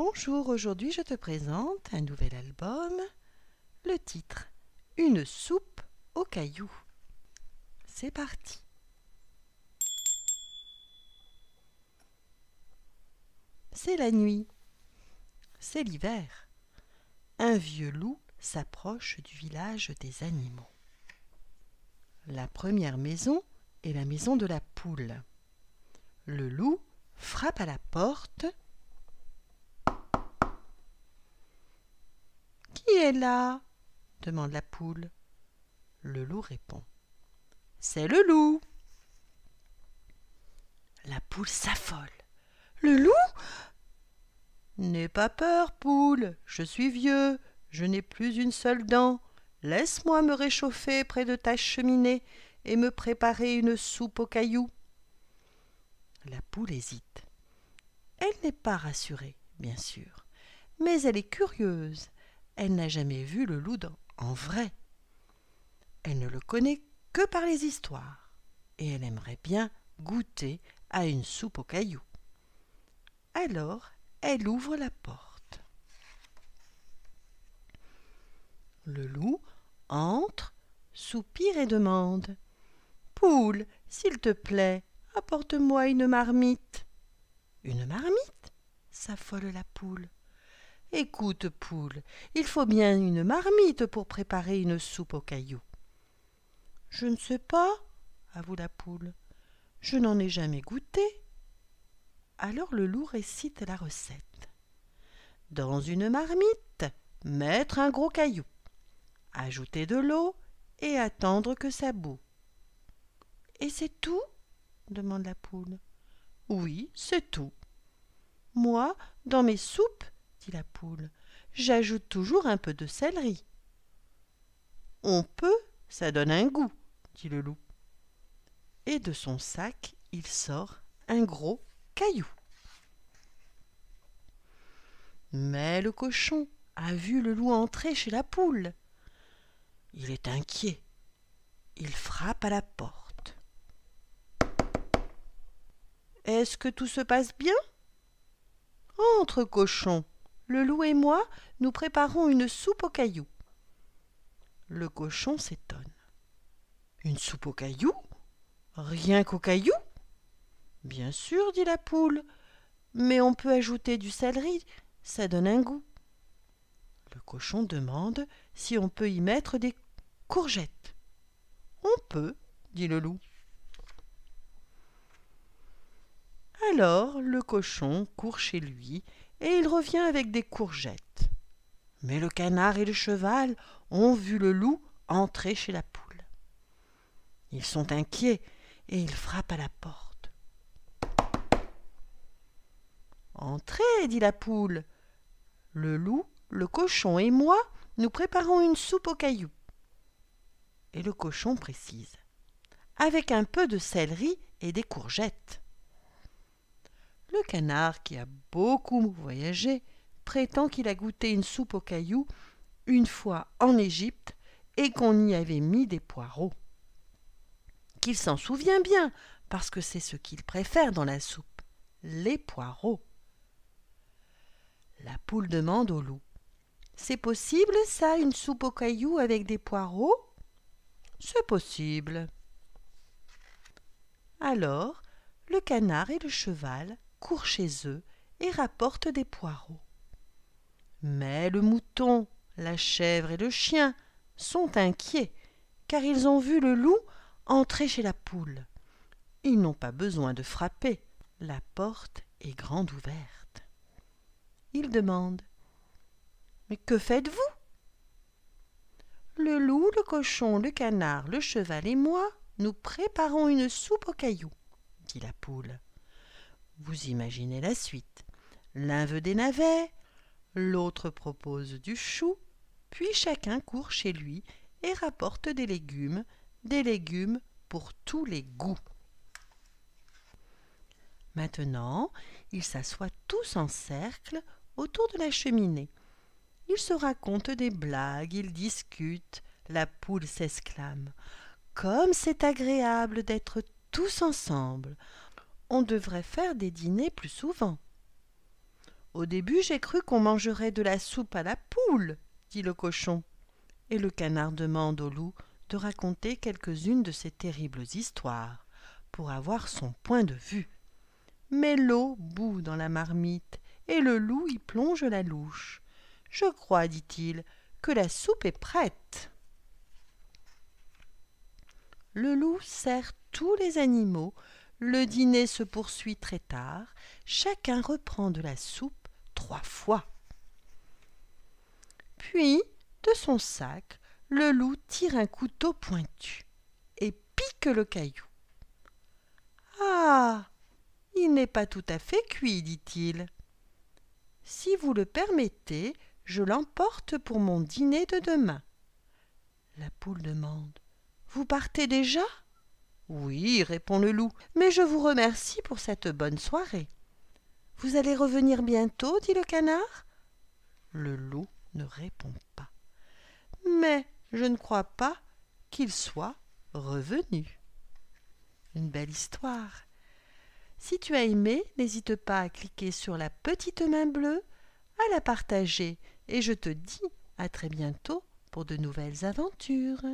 Bonjour, aujourd'hui je te présente un nouvel album. Le titre Une soupe aux cailloux. C'est parti. C'est la nuit. C'est l'hiver. Un vieux loup s'approche du village des animaux. La première maison est la maison de la poule. Le loup frappe à la porte est là demande la poule. Le loup répond. C'est le loup. La poule s'affole. Le loup N'aie pas peur, poule, je suis vieux, je n'ai plus une seule dent. Laisse-moi me réchauffer près de ta cheminée et me préparer une soupe aux cailloux. La poule hésite. Elle n'est pas rassurée, bien sûr, mais elle est curieuse elle n'a jamais vu le loup en vrai. Elle ne le connaît que par les histoires, et elle aimerait bien goûter à une soupe aux cailloux. Alors, elle ouvre la porte. Le loup entre, soupire et demande Poule, s'il te plaît, apporte-moi une marmite. Une marmite s'affole la poule. Écoute, poule, il faut bien une marmite pour préparer une soupe aux cailloux. Je ne sais pas, avoue la poule. Je n'en ai jamais goûté. Alors le loup récite la recette. Dans une marmite, mettre un gros caillou, ajouter de l'eau et attendre que ça boue. Et c'est tout demande la poule. Oui, c'est tout. Moi, dans mes soupes, la poule. J'ajoute toujours un peu de céleri. On peut, ça donne un goût, dit le loup. Et de son sac, il sort un gros caillou. Mais le cochon a vu le loup entrer chez la poule. Il est inquiet. Il frappe à la porte. Est-ce que tout se passe bien Entre, cochon, le loup et moi, nous préparons une soupe aux cailloux. Le cochon s'étonne. Une soupe aux cailloux Rien qu'aux cailloux Bien sûr, dit la poule, mais on peut ajouter du céleri, ça donne un goût. Le cochon demande si on peut y mettre des courgettes. On peut, dit le loup. Alors le cochon court chez lui et il revient avec des courgettes. Mais le canard et le cheval ont vu le loup entrer chez la poule. Ils sont inquiets et ils frappent à la porte. Entrez, dit la poule. Le loup, le cochon et moi, nous préparons une soupe aux cailloux. Et le cochon précise. Avec un peu de céleri et des courgettes. Le canard, qui a beaucoup voyagé, prétend qu'il a goûté une soupe aux cailloux une fois en Égypte et qu'on y avait mis des poireaux. Qu'il s'en souvient bien, parce que c'est ce qu'il préfère dans la soupe, les poireaux. La poule demande au loup. C'est possible, ça, une soupe aux cailloux avec des poireaux C'est possible. Alors, le canard et le cheval courent chez eux et rapportent des poireaux. Mais le mouton, la chèvre et le chien sont inquiets, car ils ont vu le loup entrer chez la poule. Ils n'ont pas besoin de frapper, la porte est grande ouverte. Ils demandent Mais que faites-vous Le loup, le cochon, le canard, le cheval et moi, nous préparons une soupe aux cailloux, dit la poule. Vous imaginez la suite. L'un veut des navets, l'autre propose du chou, puis chacun court chez lui et rapporte des légumes, des légumes pour tous les goûts. Maintenant, ils s'assoient tous en cercle autour de la cheminée. Ils se racontent des blagues, ils discutent, la poule s'exclame. Comme c'est agréable d'être tous ensemble on devrait faire des dîners plus souvent. Au début, j'ai cru qu'on mangerait de la soupe à la poule, dit le cochon. Et le canard demande au loup de raconter quelques-unes de ses terribles histoires, pour avoir son point de vue. Mais l'eau bout dans la marmite, et le loup y plonge la louche. Je crois, dit-il, que la soupe est prête. Le loup sert tous les animaux le dîner se poursuit très tard, chacun reprend de la soupe trois fois. Puis, de son sac, le loup tire un couteau pointu et pique le caillou. Ah Il n'est pas tout à fait cuit, dit-il. Si vous le permettez, je l'emporte pour mon dîner de demain. La poule demande Vous partez déjà oui, répond le loup, mais je vous remercie pour cette bonne soirée. Vous allez revenir bientôt, dit le canard. Le loup ne répond pas. Mais je ne crois pas qu'il soit revenu. Une belle histoire. Si tu as aimé, n'hésite pas à cliquer sur la petite main bleue, à la partager, et je te dis à très bientôt pour de nouvelles aventures.